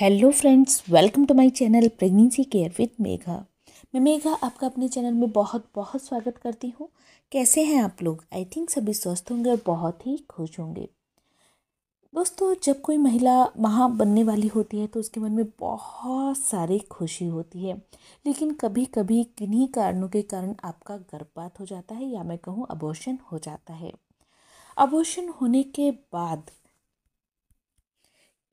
hello friends welcome to my channel pregnancy care with Megha मैं मेघा आपका अपने चैनल में बहुत बहुत स्वागत करती हूँ कैसे हैं आप लोग आई थिंक सभी स्वस्थ होंगे और बहुत ही खुश होंगे दोस्तों जब कोई महिला महा बनने वाली होती है तो उसके मन में बहुत सारी खुशी होती है लेकिन कभी कभी किन्हीं कारणों के कारण आपका गर्भपात हो जाता है या मैं कहूँ अबोशन हो जाता है अबोशन होने के बाद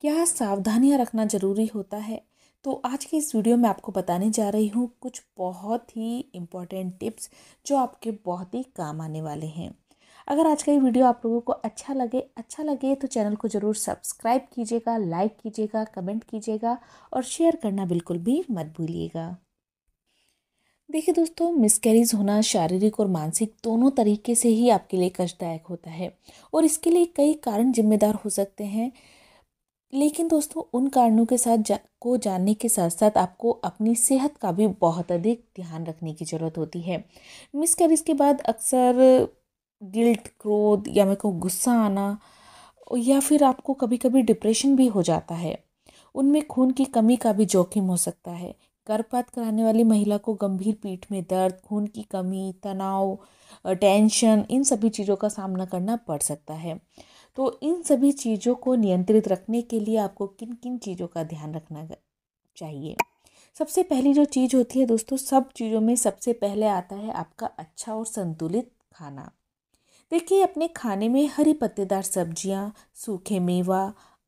क्या सावधानियाँ रखना ज़रूरी होता है तो आज के इस वीडियो में आपको बताने जा रही हूँ कुछ बहुत ही इम्पॉर्टेंट टिप्स जो आपके बहुत ही काम आने वाले हैं अगर आज का ये वीडियो आप लोगों को अच्छा लगे अच्छा लगे तो चैनल को ज़रूर सब्सक्राइब कीजिएगा लाइक कीजिएगा कमेंट कीजिएगा और शेयर करना बिल्कुल भी मत भूलिएगा देखिए दोस्तों मिसकैरेज होना शारीरिक और मानसिक दोनों तरीके से ही आपके लिए कष्टदायक होता है और इसके लिए कई कारण जिम्मेदार हो सकते हैं लेकिन दोस्तों उन कारणों के साथ जा, को जानने के साथ साथ आपको अपनी सेहत का भी बहुत अधिक ध्यान रखने की ज़रूरत होती है मिस कर के बाद अक्सर गिल्ट क्रोध या मेरे को गुस्सा आना या फिर आपको कभी कभी डिप्रेशन भी हो जाता है उनमें खून की कमी का भी जोखिम हो सकता है गर्भपात कराने वाली महिला को गंभीर पीठ में दर्द खून की कमी तनाव टेंशन इन सभी चीज़ों का सामना करना पड़ सकता है तो इन सभी चीज़ों को नियंत्रित रखने के लिए आपको किन किन चीज़ों का ध्यान रखना चाहिए सबसे पहली जो चीज़ होती है दोस्तों सब चीज़ों में सबसे पहले आता है आपका अच्छा और संतुलित खाना देखिए अपने खाने में हरी पत्तेदार सब्जियाँ सूखे मेवा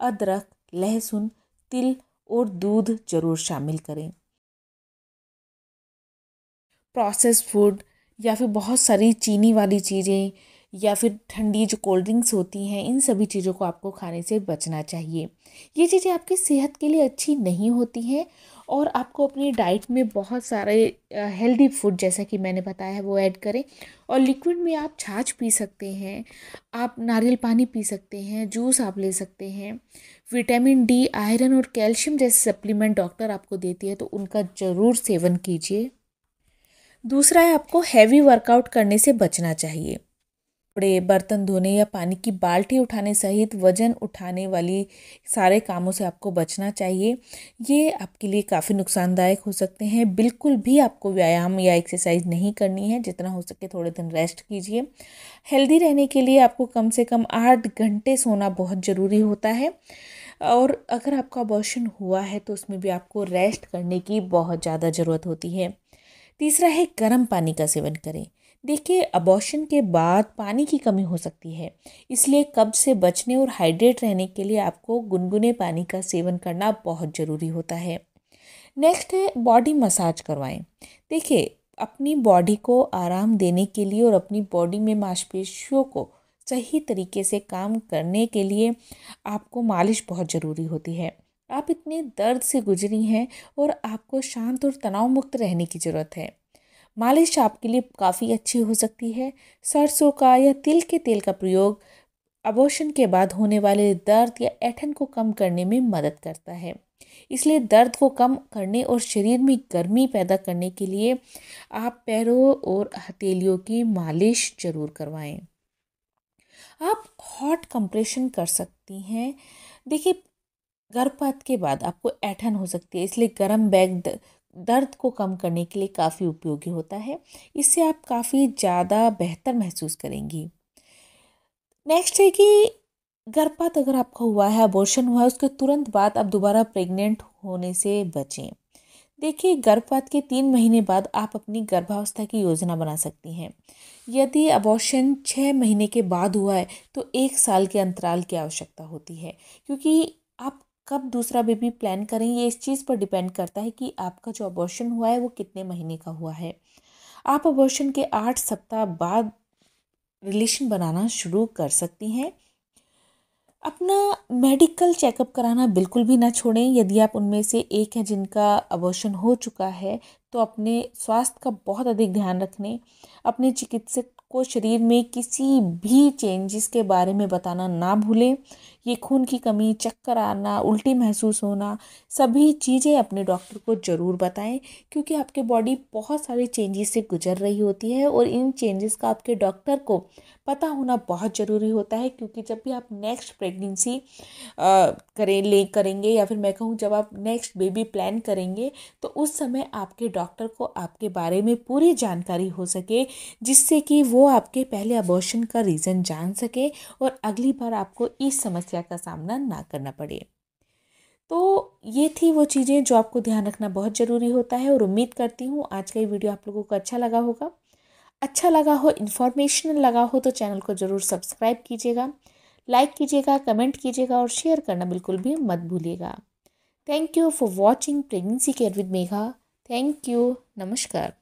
अदरक लहसुन तिल और दूध जरूर शामिल करें प्रोसेस फूड या फिर बहुत सारी चीनी वाली चीज़ें या फिर ठंडी जो कोल्ड ड्रिंक्स होती हैं इन सभी चीज़ों को आपको खाने से बचना चाहिए ये चीज़ें आपकी सेहत के लिए अच्छी नहीं होती हैं और आपको अपनी डाइट में बहुत सारे हेल्दी फूड जैसा कि मैंने बताया है वो ऐड करें और लिक्विड में आप छाछ पी सकते हैं आप नारियल पानी पी सकते हैं जूस आप ले सकते हैं विटामिन डी आयरन और कैल्शियम जैसे सप्लीमेंट डॉक्टर आपको देती है तो उनका ज़रूर सेवन कीजिए दूसरा है आपको हैवी वर्कआउट करने से बचना चाहिए कपड़े बर्तन धोने या पानी की बाल्टी उठाने सहित वजन उठाने वाली सारे कामों से आपको बचना चाहिए ये आपके लिए काफ़ी नुकसानदायक हो सकते हैं बिल्कुल भी आपको व्यायाम या एक्सरसाइज नहीं करनी है जितना हो सके थोड़े दिन रेस्ट कीजिए हेल्दी रहने के लिए आपको कम से कम आठ घंटे सोना बहुत ज़रूरी होता है और अगर आपका अबॉर्शन हुआ है तो उसमें भी आपको रेस्ट करने की बहुत ज़्यादा ज़रूरत होती है तीसरा है गर्म पानी का सेवन करें देखिए अबॉशन के बाद पानी की कमी हो सकती है इसलिए कब्ज से बचने और हाइड्रेट रहने के लिए आपको गुनगुने पानी का सेवन करना बहुत ज़रूरी होता है नेक्स्ट है बॉडी मसाज करवाएं देखिए अपनी बॉडी को आराम देने के लिए और अपनी बॉडी में मांसपेशियों को सही तरीके से काम करने के लिए आपको मालिश बहुत ज़रूरी होती है आप इतने दर्द से गुजरी हैं और आपको शांत और तनाव मुक्त रहने की ज़रूरत है मालिश आपके लिए काफ़ी अच्छी हो सकती है सरसों का या तिल के तेल का प्रयोग अबोशन के बाद होने वाले दर्द या ऐठन को कम करने में मदद करता है इसलिए दर्द को कम करने और शरीर में गर्मी पैदा करने के लिए आप पैरों और हथेलियों की मालिश जरूर करवाएं आप हॉट कंप्रेशन कर सकती हैं देखिए गर्भपात के बाद आपको ऐठन हो सकती है इसलिए गर्म बैग दर्द को कम करने के लिए काफ़ी उपयोगी होता है इससे आप काफ़ी ज़्यादा बेहतर महसूस करेंगी नेक्स्ट है कि गर्भपात अगर आपका हुआ है अबॉर्शन हुआ है उसके तुरंत बाद आप दोबारा प्रेग्नेंट होने से बचें देखिए गर्भपात के तीन महीने बाद आप अपनी गर्भावस्था की योजना बना सकती हैं यदि अबॉर्शन छः महीने के बाद हुआ है तो एक साल के अंतराल की आवश्यकता होती है क्योंकि आप कब दूसरा बेबी प्लान करें ये इस चीज़ पर डिपेंड करता है कि आपका जो अबॉर्शन हुआ है वो कितने महीने का हुआ है आप अबॉर्शन के आठ सप्ताह बाद रिलेशन बनाना शुरू कर सकती हैं अपना मेडिकल चेकअप कराना बिल्कुल भी ना छोड़ें यदि आप उनमें से एक हैं जिनका अबॉर्शन हो चुका है तो अपने स्वास्थ्य का बहुत अधिक ध्यान रखने अपने चिकित्सक को शरीर में किसी भी चेंजेस के बारे में बताना ना भूलें ये खून की कमी चक्कर आना उल्टी महसूस होना सभी चीज़ें अपने डॉक्टर को ज़रूर बताएं क्योंकि आपके बॉडी बहुत सारे चेंजेस से गुजर रही होती है और इन चेंजेस का आपके डॉक्टर को पता होना बहुत ज़रूरी होता है क्योंकि जब भी आप नेक्स्ट प्रेगनेंसी करें ले करेंगे या फिर मैं कहूँ जब आप नेक्स्ट बेबी प्लान करेंगे तो उस समय आपके डॉक्टर डॉक्टर को आपके बारे में पूरी जानकारी हो सके जिससे कि वो आपके पहले अबॉर्शन का रीज़न जान सके और अगली बार आपको इस समस्या का सामना ना करना पड़े तो ये थी वो चीज़ें जो आपको ध्यान रखना बहुत ज़रूरी होता है और उम्मीद करती हूँ आज का ये वीडियो आप लोगों को अच्छा लगा होगा अच्छा लगा हो इन्फॉर्मेशनल लगा हो तो चैनल को ज़रूर सब्सक्राइब कीजिएगा लाइक कीजिएगा कमेंट कीजिएगा और शेयर करना बिल्कुल भी मत भूलिएगा thank you for watching pregnancy care with Megha thank you नमस्कार